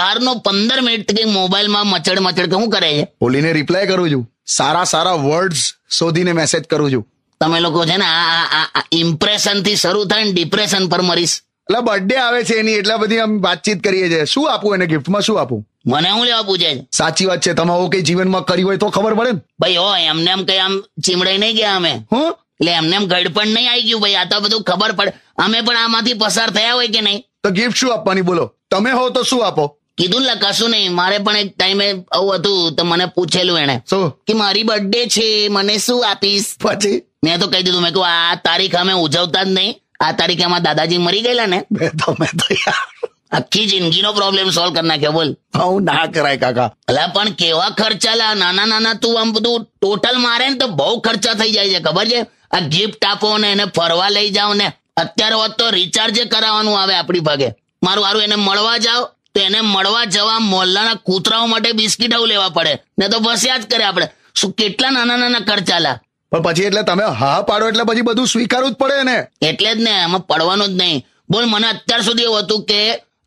ક્યારનો પંદર મિનિટ મિનિટથી મોબાઈલમાં મચડ મચડ કે શું કરે છે ઓલીને રિપ્લાય કરું છું સારા સારા વર્ડ્સ શોધીને મેસેજ કરું છું તમે લોકો છે ને આ ઇમ્પ્રેશન થી શરૂ થાય ને ડિપ્રેશન પર મરીશ એટલે બર્થડે આવે છે એની એટલા બધી આમ વાતચીત કરીએ છીએ શું આપું એને ગિફ્ટમાં શું આપું મને હું લેવા પૂછે સાચી વાત છે તમે કઈ જીવનમાં કરી હોય તો ખબર પડે ને ભાઈ હો એમને એમ કઈ આમ ચીમડાઈ નહીં ગયા અમે હું એટલે એમને એમ ગડપણ નહીં આવી ગયું ભાઈ આ તો બધું ખબર પડે અમે પણ આમાંથી પસાર થયા હોય કે નહીં તો ગિફ્ટ શું આપવાની બોલો તમે હો તો શું આપો કીધું લા કશું નહીં મારે પણ એક ટાઈમે આવું હતું તો મને પૂછેલું એને શું કે મારી બર્થડે છે મને શું આપીશ પછી મેં તો કહી દીધું મેં કહું આ તારીખ અમે ઉજવતા જ નહીં આ તારીખે અમારા દાદાજી મરી ગયેલા ને તો મેં તો આખી જિંદગીનો પ્રોબ્લેમ સોલ્વ કરી નાખ્યો બોલ હું ના કરાય કાકા અલા પણ કેવા ખર્ચા લા નાના નાના તું આમ બધું ટોટલ મારે ને તો બહુ ખર્ચા થઈ જાય છે ખબર છે આ ગિફ્ટ આપો ને એને ફરવા લઈ જાઓ ને અત્યારે હોત તો રિચાર્જ કરાવવાનું આવે આપણી ભાગે મારું મારું એને મળવા જાઓ તેને મળવા જવા મોલ્લાના કૂતરાઓ માટે બિસ્કિટાઓ લેવા પડે ને તો વસ્યા જ કરે આપણે શું કેટલા નાના નાના ખર્ચાલા પણ પછી એટલે તમે હા પાડો એટલે પછી બધું સ્વીકારવું જ પડે ને એટલે જ ને એમાં પડવાનું જ નહીં બોલ મને અત્યાર સુધી એવું હતું કે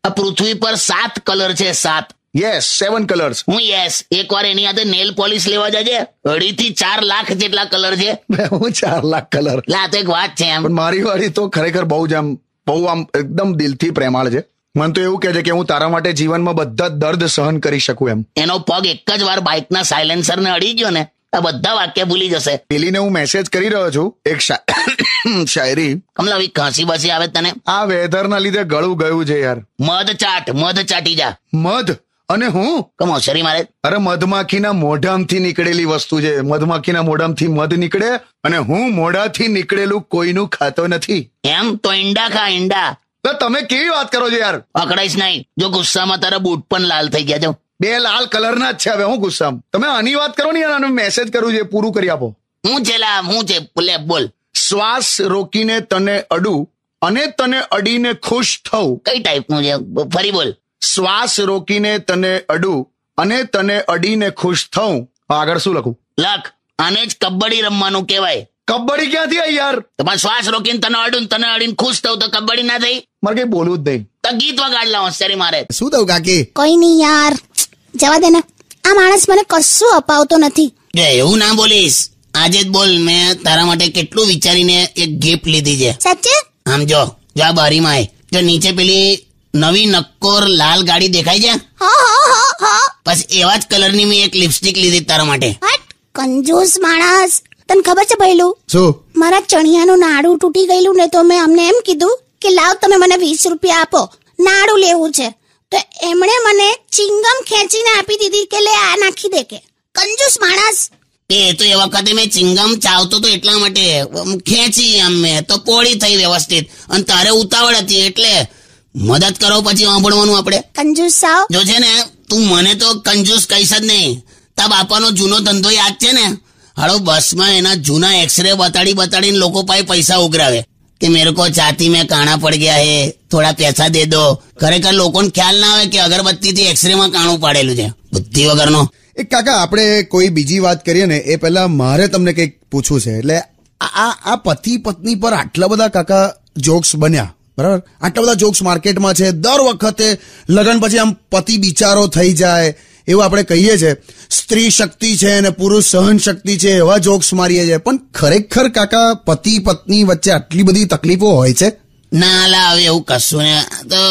આ પૃથ્વી પર સાત કલર છે સાત યસ સેવન કલર્સ હું યસ એકવાર એની હાથે નેલ પોલિશ લેવા જજે અઢી થી ચાર લાખ જેટલા કલર છે હું ચાર લાખ કલર લા તો એક વાત છે એમ મારી વાળી તો ખરેખર બહુ જ આમ બહુ આમ એકદમ દિલથી પ્રેમાળ છે મન તો એવું કહે છે કે હું તારા માટે જીવનમાં બધા દર્દ સહન કરી શકું એમ એનો પગ એક જ વાર બાઇકના ને અડી ગયો ને આ બધા વાક્ય ભૂલી જશે પેલીને હું મેસેજ કરી રહ્યો છું એક શાયરી કમલાવી ખાંસી બાસી આવે તને આ વેધર ના લીધે ગળું ગયું છે યાર મધ ચાટ મધ ચાટી જા મધ અને હું કમોસરી મારે અરે મધમાખીના મોઢામાંથી નીકળેલી વસ્તુ છે મધમાખીના મોઢામાંથી મધ નીકળે અને હું મોઢાથી નીકળેલું કોઈનું ખાતો નથી એમ તો ઈંડા ખા ઈંડા તમે કેવી વાત કરો છો યાર પકડાઈશ નહીં જો ગુસ્સામાં તારા બૂટ પણ લાલ થઈ ગયા જો બે લાલ કલરના જ છે હવે હું ગુસ્સામાં તમે આની વાત કરો ને યાર અને મેસેજ કરું છે પૂરું કરી આપો હું છે લા હું છે લે બોલ શ્વાસ રોકીને તને અડું અને તને અડીને ખુશ થવું કઈ ટાઈપ નું છે ફરી બોલ શ્વાસ રોકીને તને અડું અને તને અડીને ખુશ થવું આગળ શું લખું લખ આને જ કબડ્ડી રમવાનું કહેવાય કબડ્ડી ક્યાંથી આવી યાર તમારે શ્વાસ રોકીને તને અડું તને અડીને ખુશ થવ તો કબડ્ડી ના થઈ મારે કઈ બોલવું જ નહીં તો ગીત વગાડલા હોશિયારી મારે શું દઉં કાકી કોઈ નહીં યાર જવા દે આ માણસ મને કશું અપાવતો નથી એ એવું ના બોલીશ આજે જ બોલ મેં તારા માટે કેટલું વિચારીને એક ગિફ્ટ લીધી છે સાચે આમ જો જો આ બારીમાં આય. જો નીચે પેલી નવી નક્કોર લાલ ગાડી દેખાય છે હો હો હો હો બસ એવા જ કલરની મેં એક લિપસ્ટિક લીધી તારા માટે હટ કંજૂસ માણસ તને ખબર છે ભઈલું શું મારા ચણિયાનું નાડું તૂટી ગયેલું ને તો મેં અમને એમ કીધું કે લાવ તમે મને વીસ રૂપિયા આપો નાડું લેવું છે તો એમણે મને ચિંગમ ખેંચીને આપી દીધી કે લે આ નાખી દે કે કંજૂસ માણસ એ તો એ વખતે મેં ચિંગમ ચાવતો તો એટલા માટે ખેંચી આમ મેં તો પોળી થઈ વ્યવસ્થિત અને તારે ઉતાવળ હતી એટલે મદદ કરો પછી વાંભળવાનું આપણે કંજુસ સાવ જો છે ને તું મને તો કંજુસ કહીશ જ નહીં તા બાપાનો જૂનો ધંધો યાદ છે ને હાડો બસમાં એના જૂના એક્સરે બતાડી બતાડીને લોકો પાસે પૈસા ઉઘરાવે કે मेरे को छाती में काना पड़ गया है થોડા પૈસા દે દો ખરેખર લોકોને ખ્યાલ ના આવે કે અગરબત્તી થી એક્સરે માં કાણું પાડેલું છે બુદ્ધિ વગરનો એ કાકા આપણે કોઈ બીજી વાત કરીએ ને એ પહેલા મારે તમને કંઈક પૂછવું છે એટલે આ આ પતિ પત્ની પર આટલા બધા કાકા જોક્સ બન્યા બરાબર આટલા બધા જોક્સ માર્કેટમાં છે દર વખતે લગ્ન પછી આમ પતિ બિચારો થઈ જાય એવું આપણે કહીએ છીએ સ્ત્રી શક્તિ છે અને પુરુષ સહન શક્તિ છે એવા જોક્સ મારીએ છીએ પણ ખરેખર કાકા પતિ પત્ની વચ્ચે આટલી બધી તકલીફો હોય છે ના લા હવે એવું કશું ને તો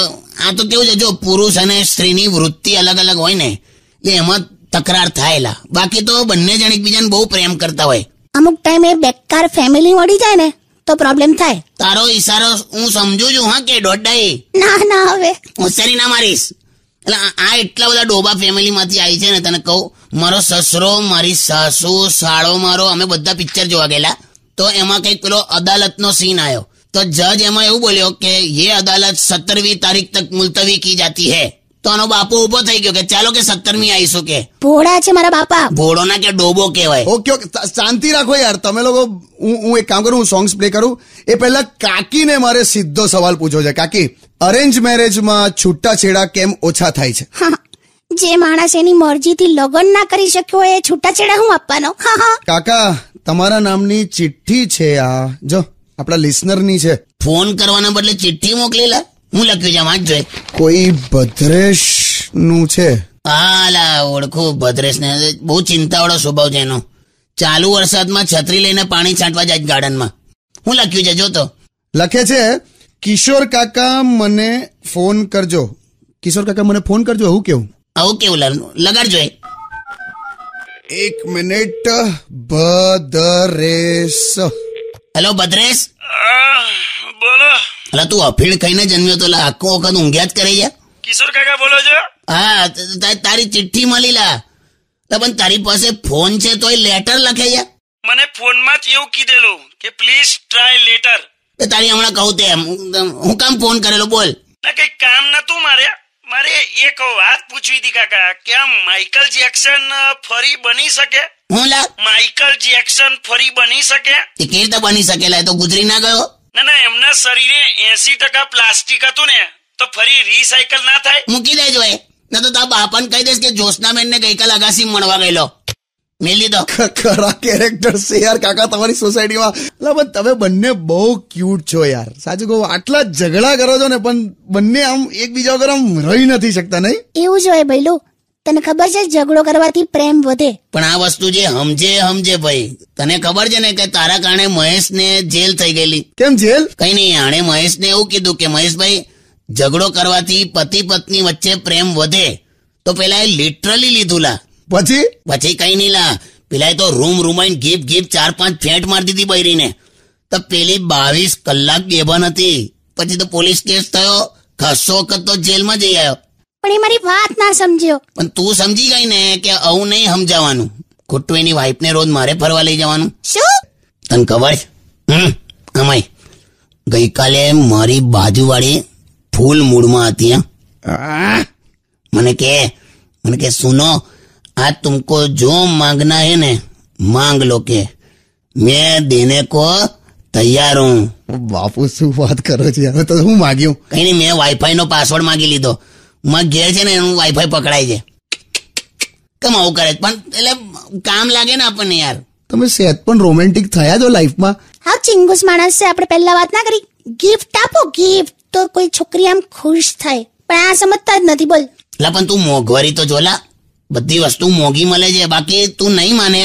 આ તો કેવું છે જો પુરુષ અને સ્ત્રીની વૃત્તિ અલગ અલગ હોય ને એટલે એમાં તકરાર થાયેલા બાકી તો બંને જણ એકબીજાને બહુ પ્રેમ કરતા હોય અમુક ટાઈમે બેકાર ફેમિલી મળી જાય ને તો પ્રોબ્લેમ થાય તારો ઈશારો હું સમજુ છું હા કે દોડાઈ ના ના હવે હોશિયારી ના મારીશ એટલે આ એટલા બધા ડોબા ફેમિલીમાંથી આવી છે ને તને કહું મારો સસરો મારી સાસુ સાળો મારો અમે બધા પિક્ચર જોવા ગયેલા તો એમાં કંઈક પેલો અદાલતનો સીન આવ્યો તો જજ એમાં એવું બોલ્યો કે યે અદાલત સત્તરમી તારીખ તક મુલતવી કી જાતી હૈ તો આનો બાપો ઉભો થઈ ગયો કે ચાલો કે સત્તરમી આવીશું કે ભોળા છે મારા બાપા ભોળો ના કે ડોબો કેવાય ઓકે ઓકે શાંતિ રાખો યાર તમે લોકો હું હું એક કામ કરું હું સોંગ્સ પ્લે કરું એ પહેલા કાકીને મારે સીધો સવાલ પૂછવો છે કાકી અરેન્જ મેરેજમાં છૂટાછેડા કેમ ઓછા થાય છે જે માણસ એની મરજીથી લગ્ન ના કરી શક્યો એ છૂટા છૂટાછેડા હું આપવાનો કાકા તમારા નામની ચિઠ્ઠી છે આ જો આપણા લિસનરની છે ફોન કરવાના બદલે ચિઠ્ઠી મોકલેલા હું લખ્યું છે વાંચજો કોઈ ભદ્રેશ નું છે હા લા ઓળખું ભદ્રેશ ને બહુ ચિંતાવાળો સ્વભાવ છે એનો ચાલુ વરસાદમાં છત્રી લઈને પાણી છાંટવા જાય ગાર્ડનમાં હું લખ્યું છે જો તો લખે છે કિશોર કાકા મને ફોન કરજો કિશોર કાકા મને ફોન કરજો આવું કેવું આવું કેવું લગાડજો એક મિનિટ ભદ્રેશ હેલો ભદ્રેશ એટલે તું અફીણ ખાઈને જન્મ્યો તો આખો વખત ઊંઘ્યા જ કરે યાર કિશોર કાકા બોલો છો હા તારી ચિઠ્ઠી મળી લા પણ તારી પાસે ફોન છે તો એ લેટર લખે યાર મને ફોનમાં જ એવું કીધેલું કે પ્લીઝ ટ્રાય લેટર એ તારી હમણાં કહું તેમ હું કામ ફોન કરેલો બોલ ના કઈ કામ નતું મારે મારે એક વાત પૂછવી હતી કાકા કે માઇકલ જેક્સન ફરી બની શકે હું લા માઇકલ જેક્સન ફરી બની શકે એ કેવી રીતે બની શકે લા એ તો ગુજરી ના ગયો ના ના એમના શરીરે એસી ટકા પ્લાસ્ટિક હતું ને તો ફરી રીસાયકલ ના થાય મૂકી દેજો એ ના તો તારા બાપાને કહી દઈશ કે જોશનાબેન ને ગઈકાલ અગાસી મળવા ગયેલો મેલી દો ખરા કેરેક્ટર છે યાર કાકા તમારી સોસાયટીમાં એટલે તમે બંને બહુ ક્યુટ છો યાર સાચું કહું આટલા ઝઘડા કરો છો ને પણ બંને આમ એકબીજા વગર આમ રહી નથી શકતા નહીં એવું જ હોય ભાઈ તને ખબર છે ઝઘડો કરવાથી પ્રેમ વધે પણ આ વસ્તુ જે સમજે સમજે ભાઈ તને ખબર છે ને કે તારા કારણે મહેશ ને જેલ થઈ ગયેલી કેમ જેલ કઈ નહીં આણે મહેશ ને એવું કીધું કે મહેશભાઈ ઝઘડો કરવાથી પતિ પત્ની વચ્ચે પ્રેમ વધે તો પેલા એ લિટરલી લીધું લા પછી પછી કઈ નહીં લા પેલા તો રૂમ રૂમાઈન ગીફ ગીફ ચાર પાંચ ફેંટ મારી દીધી બૈરીને તો પેલી બાવીસ કલાક બેભાન હતી પછી તો પોલીસ કેસ થયો ખાસો વખત તો જેલમાં જઈ આવ્યો પણ એ મારી વાત ના સમજ્યો પણ તું સમજી ગઈ ને કે આવું નહીં સમજાવવાનું ખોટું એની વાઈફ ને રોજ મારે ફરવા લઈ જવાનું શું તને ખબર છે અમાય ગઈકાલે મારી બાજુવાળી ફૂલ મૂડમાં હતી મને કે મને કે સુનો આ તુમકો જો માંગના હે ને માંગ લો કે મેં દેને કો તૈયાર હું બાપુ શું વાત કરો છો હવે તો હું માંગ્યું કઈ નહીં મેં વાઈફાઈ નો પાસવર્ડ માંગી લીધો મારા ઘેર છે ને એનું વાઈફાઈ પકડાય છે કેમ આવું કરે પણ એટલે કામ લાગે ને આપણને યાર તમે સેત પણ રોમેન્ટિક થયા છો લાઈફમાં હા ચિંગુસ માણસ છે આપણે પહેલા વાત ના કરી ગિફ્ટ આપો ગિફ્ટ તો કોઈ છોકરી આમ ખુશ થાય પણ આ સમજતા જ નથી બોલ લા પણ તું મોંઘવારી તો જોલા બધી વસ્તુ મોંઘી મળે છે બાકી તું નહીં માને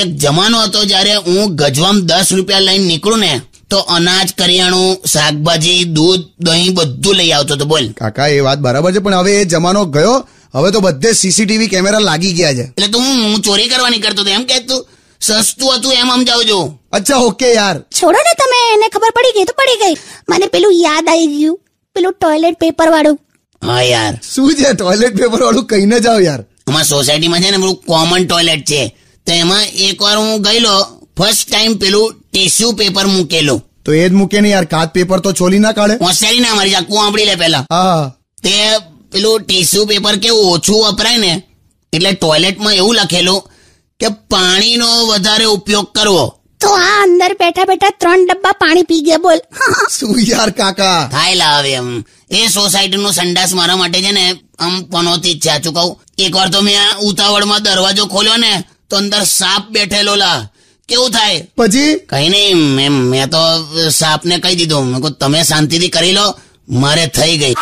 એક જમાનો હતો જ્યારે હું ગજવામ દસ રૂપિયા લઈને નીકળું ને તો અનાજ કરિયાણું શાકભાજી દૂધ દહીં બધું લઈ આવતો હતો બોલ કાકા એ વાત બરાબર છે પણ હવે એ જમાનો ગયો હવે તો બધે સીસીટીવી કેમેરા લાગી ગયા છે એટલે તું હું ચોરી કરવાની કરતો એમ કેતું સસ્તું હતું એમ સમજાવજો અચ્છા ઓકે યાર છોડો ને તમે એને ખબર પડી ગઈ તો પડી ગઈ મને પેલું યાદ આવી ગયું પેલું ટોયલેટ પેપર વાળું હા યાર શું છે ટોયલેટ પેપર વાળું કહીને જાવ યાર અમારા સોસાયટીમાં છે ને પેલું કોમન ટોયલેટ છે તો એમાં એકવાર હું ગયેલો ફર્સ્ટ ટાઈમ પેલું ટીસ્યુ પેપર મૂકેલું તો એ જ મૂકે ને યાર કાચ પેપર તો છોલી ના કાઢે હોશિયારી ના મારી જા કું લે પેલા તે પેલું ટીસ્યુ પેપર કેવું ઓછું વપરાય ને એટલે ટોયલેટમાં એવું લખેલું કે પાણીનો વધારે ઉપયોગ કરવો તો આ અંદર બેઠા બેઠા ત્રણ ડબ્બા પાણી પી ગયા બોલ શું યાર કાકા થાય લાવે એમ એ સોસાયટી નો સંડાસ મારા માટે છે ને આમ પનોતી જ છે આચું કહું એકવાર તો મેં આ ઉતાવળમાં દરવાજો ખોલ્યો ને તો અંદર સાપ બેઠેલો લા કેવું થાય પછી કઈ નહીં મેં તો સાપને કહી દીધું તમે શાંતિથી કરી લો મારે થઈ ગઈ